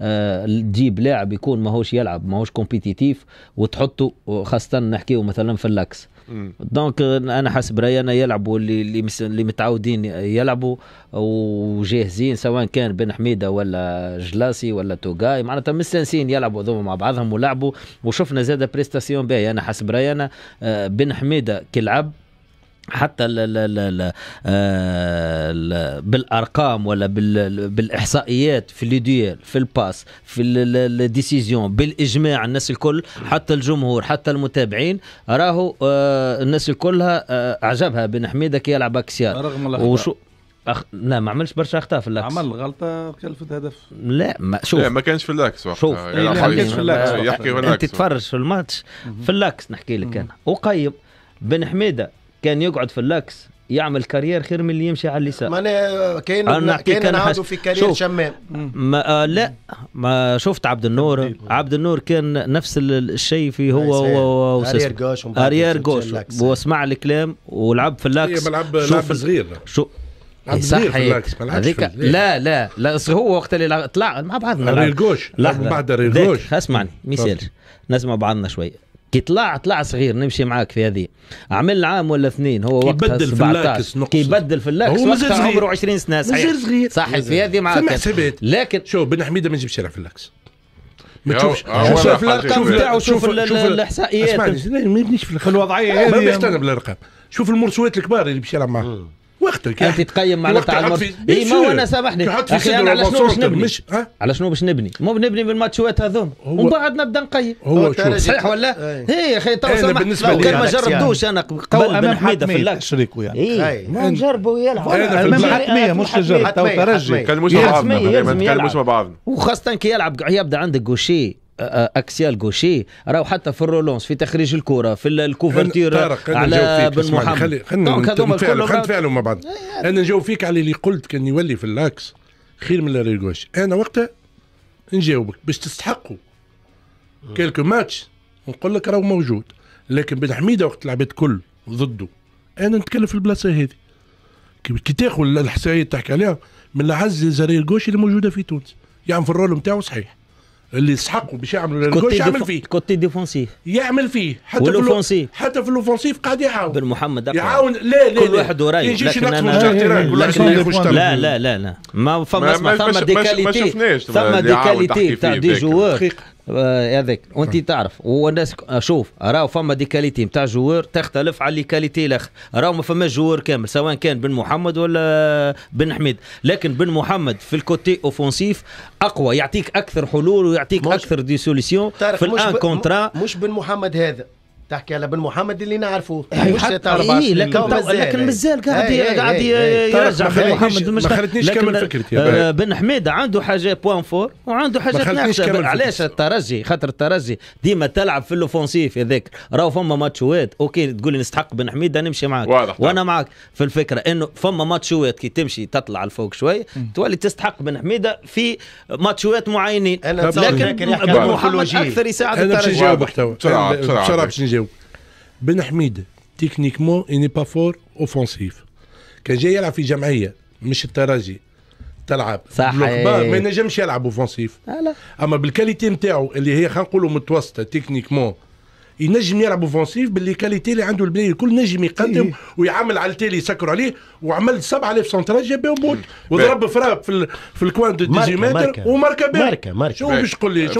آه، تجيب لاعب يكون ماهوش يلعب ماهوش كومبيتيتيف وتحطه خاصه نحكيه مثلا في اللاكس دونك انا حسب رايي انا يلعبوا اللي اللي متعودين يلعبوا وجاهزين سواء كان بن حميده ولا جلاسي ولا توغاي معناتها مستانسين يلعبوا هذوما مع بعضهم ولعبوا وشفنا زاد بريستاسيون باهي انا حسب رايي انا آه، بن حميده كي لعب حتى لا لا آه، لا لا بالارقام ولا بالاحصائيات في ليديال في الباس في الديسيزيون بالاجماع الناس الكل حتى الجمهور حتى المتابعين راهو آه، الناس كلها آه، عجبها بن حميده كي يلعب اكسيار رغم الاخطاء وشو أخ... لا ما عملش برشا اخطاء في اللاكس عمل غلطه كلفت هدف لا ما شوف لا ما كانش في اللاكس وقتها شوف يعني ما كانش في اللاكس يحكي في اللاكس انت تتفرج في الماتش في اللاكس نحكي لك انا وقيم بن حميده كان يقعد في اللاكس يعمل كارير خير من اللي يمشي على اليسار ما كاين كاين نعاودوا في كارير شمام ما آه لا ما شفت عبد النور عبد النور كان نفس الشيء في هو اريير جوش اريير جوش وسمع الكلام ولعب في اللاكس إيه، ملعب لعب صغير شو إيه، صحيح هذيك لا لا لا هو وقت اللي طلع مع بعضنا رير جوش بعد رير جوش اسمعني ما يسالش نسمع بعضنا شويه كي طلع طلع صغير نمشي معاك في هذه عمل عام ولا اثنين هو وقت يبدل في اللاكس نقص يبدل في اللاكس هو صغير عمره 20 سنه صحيح مازال صغير صح في هذه معاك سمع حسابات لكن شوف بن حميده ما يجيبش يلعب في اللاكس ما تشوفش شوف الارقام نتاعو شوف الاحصائيات اسمعني ما يبنيش في الوضعيه هذه ما بيهتم بالارقام شوف المرسوات الكبار اللي باش يلعب معاهم وقتك انت تقيم معناتها على الماتش اي ما انا سامحني اخي انا على شنو باش نبني مش أه؟ على شنو باش نبني مو بنبني بالماتشوات هذوما ومن بعد نبدا نقيم هو صحيح ولا اي اخي تو سامحني بالنسبه لي كان ما جربتوش انا قبل بن حميده في اللاك شريكو يعني اي نجربوا يلعبوا امام حتميه مش تجرب تو ترجي كان مش مع بعضنا كان مش بعضنا وخاصه كي يلعب يبدا عندك جوشي اكسيال غوشي راهو حتى في الرولونس في تخريج الكره في الكوفرتير على بن محمد خلي خلينا نتفاعلوا مع بعض آه، آه. انا نجاوب فيك على اللي قلت كان يولي في اللاكس خير من الريل غوش انا وقتها نجاوبك باش تستحقوا كيلكو ماتش نقول لك راهو موجود لكن بن حميده وقت لعبت كل ضده انا نتكلم في البلاصه هذه كي تاخذ الاحصائيات تحكي عليها من اعز زرير الجوشي اللي موجوده في تونس يعني في الرول نتاعو صحيح اللي يسحقوا باش يعملوا الجوش يعمل فيه كوتي ديفونسيف يعمل فيه حتى في الاوفونسيف حتى في الاوفونسيف قاعد يعاون بن محمد يعاون لا لا كل واحد وراي يجيش ينقص لا لا لا لا ما فما اسمع ثم ديكاليتي كاليتي ثم دي تاع دي جوار دقيقه هذاك آه، وانت تعرف والناس آه، شوف راهو فما دي كاليتي نتاع جوار تختلف على لي كاليتي الاخر راهو ما فماش جوار كامل سواء كان بن محمد ولا بن حميد لكن بن محمد في الكوتي اوفونسيف اقوى يعطيك اكثر حلول ويعطيك اكثر دي سوليسيون في الان كونترا مش بن محمد هذا تحكي على بن محمد اللي نعرفه مش تربع إيه لكن لكن مازال قاعد إيه، إيه، قاعد إيه، يرجع بن محمد مش ما خلتنيش كمل فكرتي بن حميده عنده حاجه بوان فور وعنده حاجه ناقصه علاش الترجي خاطر الترجي ديما تلعب في الاوفونسيف هذاك راهو فما ماتشوات اوكي تقول لي نستحق بن حميده نمشي معاك وانا معاك في الفكره انه فما ماتشوات كي تمشي تطلع لفوق شويه تولي تستحق بن حميده في ماتشوات معينين لكن بن محمد اكثر يساعد الترجي بسرعه بسرعه باش نجاوب بن حميد تكنيكمون اني با فور اوفونسيف كان جاي يلعب في جمعيه مش الترجي تلعب صح ما ينجمش يلعب اوفونسيف اما بالكاليتي نتاعو اللي هي خلينا نقولوا متوسطه تكنيكمون ينجم يلعب اوفونسيف باللي كاليتي اللي عنده البنيه الكل نجم يقدم إيه. ويعمل على التالي يسكروا عليه وعمل 7000 سنترال جاب بهم بوت إيه. وضرب فراب في, في الكوان دو ديزي متر وماركا بيه ماركا ماركا شو باش تقول لي